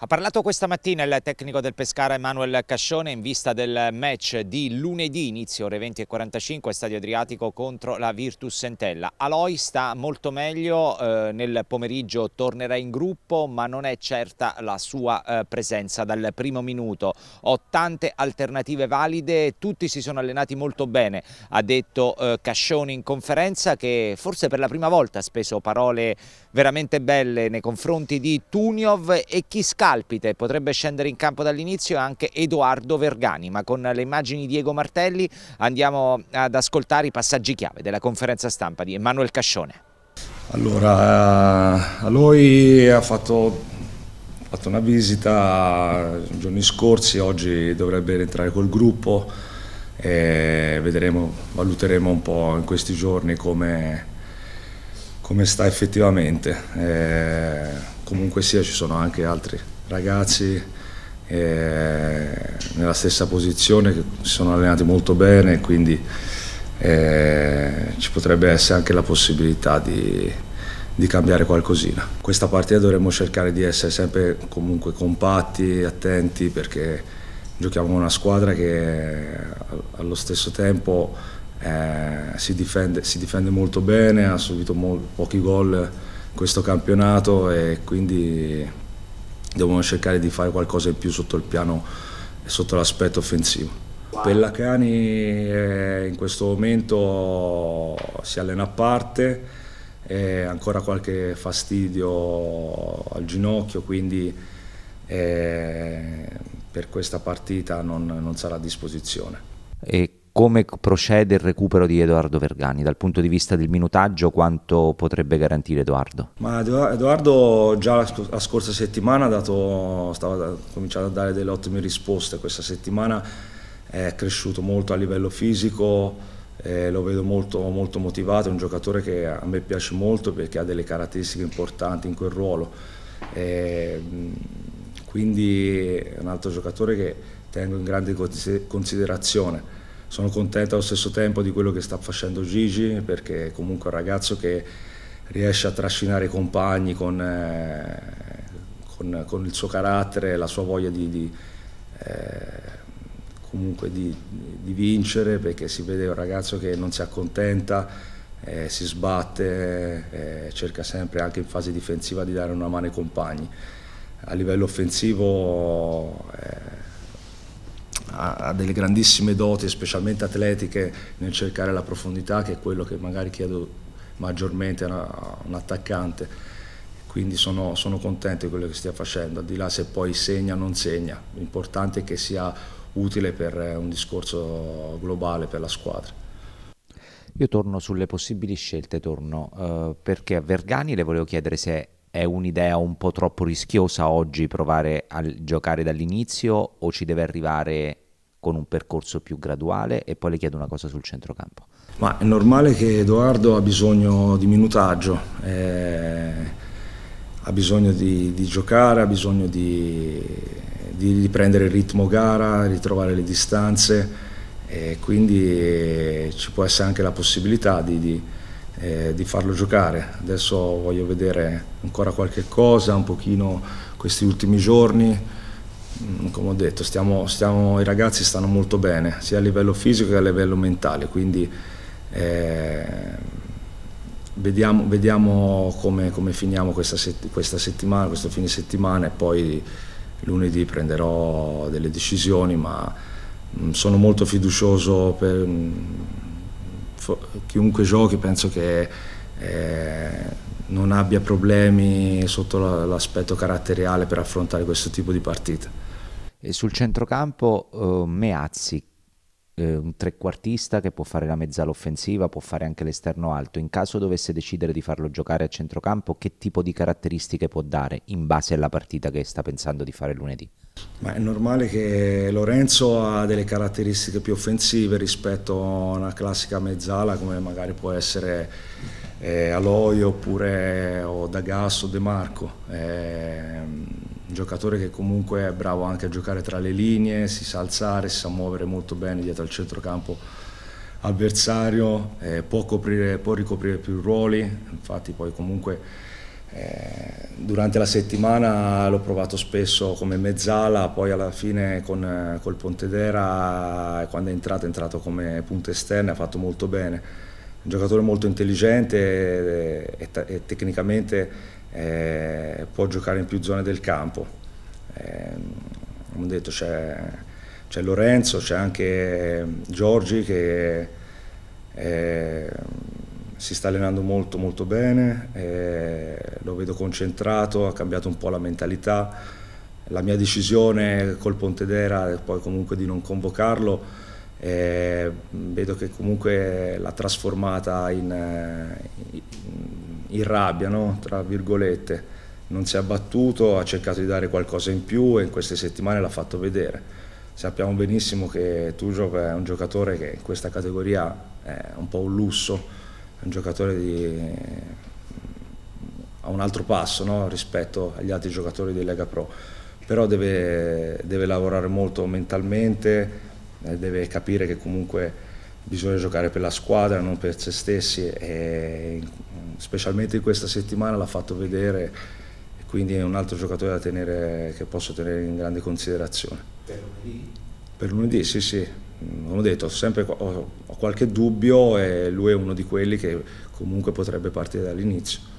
Ha parlato questa mattina il tecnico del Pescara Emanuele Cascione in vista del match di lunedì inizio ore 20.45 Stadio Adriatico contro la Virtus Sentella. Aloy sta molto meglio, eh, nel pomeriggio tornerà in gruppo ma non è certa la sua eh, presenza dal primo minuto. Ho tante alternative valide, tutti si sono allenati molto bene, ha detto eh, Cascione in conferenza che forse per la prima volta ha speso parole veramente belle nei confronti di Tuniov e chi scappa palpite, potrebbe scendere in campo dall'inizio anche Edoardo Vergani, ma con le immagini di Diego Martelli andiamo ad ascoltare i passaggi chiave della conferenza stampa di Emanuele Cascione. Allora, eh, a ha fatto, fatto una visita eh, i giorni scorsi, oggi dovrebbe rientrare col gruppo e vedremo, valuteremo un po' in questi giorni come, come sta effettivamente. E eh, comunque sia ci sono anche altri ragazzi eh, nella stessa posizione che si sono allenati molto bene, quindi eh, ci potrebbe essere anche la possibilità di, di cambiare qualcosina. Questa partita dovremmo cercare di essere sempre comunque compatti, attenti perché giochiamo con una squadra che eh, allo stesso tempo eh, si, difende, si, difende, molto bene, ha subito pochi gol in questo campionato e quindi devono cercare di fare qualcosa in più sotto il piano sotto l'aspetto offensivo. Pellacani eh, in questo momento si allena a parte, ancora qualche fastidio al ginocchio, quindi eh, per questa partita non, non sarà a disposizione. E come procede il recupero di Edoardo Vergani dal punto di vista del minutaggio quanto potrebbe garantire Edoardo? Ma Edoardo già la, scorsa settimana dato, stava cominciando a dare delle ottime risposte questa settimana è cresciuto molto a livello fisico eh, lo vedo molto, molto motivato è un giocatore che a me piace molto perché ha delle caratteristiche importanti in quel ruolo eh, quindi è un altro giocatore che tengo in grande considerazione sono contento allo stesso tempo di quello che sta facendo Gigi perché comunque è un ragazzo che riesce a trascinare i compagni con, eh, con, con il suo carattere, la sua voglia di, di eh, comunque di, di, vincere perché si vede un ragazzo che non si accontenta, eh, si sbatte, eh, cerca sempre anche in fase difensiva di dare una mano ai compagni. A livello offensivo eh, ha, delle grandissime doti, specialmente atletiche, nel cercare la profondità, che è quello che magari chiedo maggiormente a, un attaccante. Quindi sono, sono contento di quello che stia facendo, al di là se poi segna o non segna, l'importante è che sia utile per eh, un discorso globale per la squadra. Io torno sulle possibili scelte, torno eh, perché a Vergani le volevo chiedere se è un'idea un po' troppo rischiosa oggi provare a giocare dall'inizio o ci deve arrivare con un percorso più graduale e poi le chiedo una cosa sul centrocampo. Ma è normale che Edoardo ha bisogno di minutaggio, eh, ha bisogno di, di, giocare, ha bisogno di, di, riprendere il ritmo gara, ritrovare le distanze e quindi eh, ci può essere anche la possibilità di, di eh, farlo giocare. Adesso voglio vedere ancora qualche cosa, un pochino questi ultimi giorni Mm, come ho detto, stiamo, stiamo, i ragazzi stanno molto bene, sia a livello fisico che a livello mentale, quindi eh, vediamo, vediamo come, come, finiamo questa, set, questa, settimana, questo fine settimana e poi lunedì prenderò delle decisioni, ma mh, mm, sono molto fiducioso per mh, mm, chiunque giochi, penso che... Eh, non abbia problemi sotto l'aspetto caratteriale per affrontare questo tipo di partita. E sul centrocampo eh, Meazzi, eh, un trequartista che può fare la mezzala offensiva, può fare anche l'esterno alto. In caso dovesse decidere di farlo giocare a centrocampo, che tipo di caratteristiche può dare in base alla partita che sta pensando di fare lunedì? Ma è normale che Lorenzo ha delle caratteristiche più offensive rispetto a una classica mezzala come magari può essere eh, Aloio oppure o Dagas o De Marco. Eh, un giocatore che comunque è bravo anche a giocare tra le linee, si sa alzare, si sa muovere molto bene dietro al centrocampo avversario, eh, può, coprire, può, ricoprire più ruoli, infatti poi comunque eh, durante la settimana l'ho provato spesso come mezzala, poi alla fine con, eh, col Pontedera eh, quando è entrato è entrato come punta esterna, ha fatto molto bene. Un giocatore molto intelligente e, eh, e, e tecnicamente eh, può giocare in più zone del campo. Eh, come detto c'è, Lorenzo, c'è anche eh, Giorgi che eh, si sta allenando molto molto bene, eh, lo vedo concentrato, ha cambiato un po' la mentalità. La mia decisione col Pontedera poi comunque di non convocarlo eh, vedo che comunque l'ha trasformata in, in in rabbia, no? tra virgolette, non si è abbattuto, ha cercato di dare qualcosa in più e in queste settimane l'ha fatto vedere. Sappiamo benissimo che Tujov è un giocatore che in questa categoria è un po' un lusso, è un giocatore di, a un altro passo no? rispetto agli altri giocatori di Lega Pro, però deve, deve lavorare molto mentalmente, eh, deve capire che comunque bisogna giocare per la squadra, non per se stessi e specialmente in questa settimana l'ha fatto vedere e quindi è un altro giocatore da tenere, che posso tenere in grande considerazione. Per lunedì? Per lunedì, sì, sì. Non ho detto, sempre ho, ho qualche dubbio e lui è uno di quelli che comunque potrebbe partire dall'inizio.